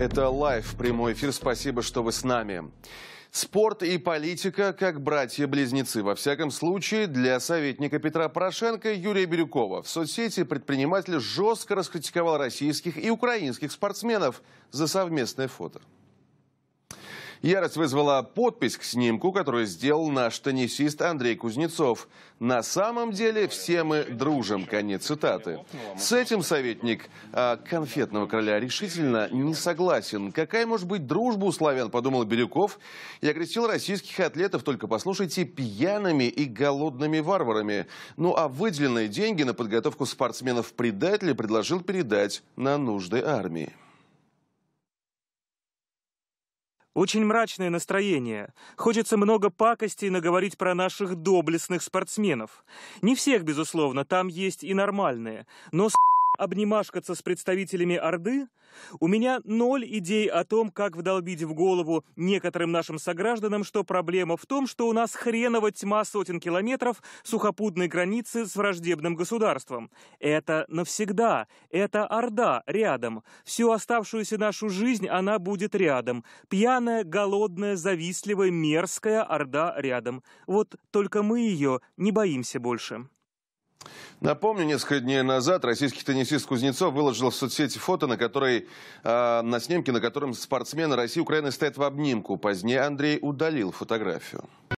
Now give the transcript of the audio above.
Это лайв, прямой эфир. Спасибо, что вы с нами. Спорт и политика как братья-близнецы. Во всяком случае, для советника Петра Порошенко Юрия Бирюкова. В соцсети предприниматель жестко раскритиковал российских и украинских спортсменов за совместное фото. Ярость вызвала подпись к снимку, который сделал наш теннисист Андрей Кузнецов. «На самом деле все мы дружим», конец цитаты. С этим советник а, конфетного короля решительно не согласен. «Какая может быть дружба у славян?» – подумал Бирюков. Я окрестил российских атлетов, только послушайте, пьяными и голодными варварами. Ну а выделенные деньги на подготовку спортсменов-предателей предложил передать на нужды армии. Очень мрачное настроение. Хочется много пакостей наговорить про наших доблестных спортсменов. Не всех, безусловно, там есть и нормальные. Но, с обнимашкаться с представителями Орды, у меня ноль идей о том, как вдолбить в голову некоторым нашим согражданам, что проблема в том, что у нас хренова тьма сотен километров сухопутной границы с враждебным государством. Это навсегда. Это Орда рядом. Всю оставшуюся нашу жизнь она будет рядом. Пьяная, голодная, завистливая, мерзкая Орда рядом. Вот только мы ее не боимся больше. Напомню, несколько дней назад российский теннисист Кузнецов выложил в соцсети фото, на, которой, э, на снимке, на котором спортсмены России и Украины стоят в обнимку. Позднее Андрей удалил фотографию.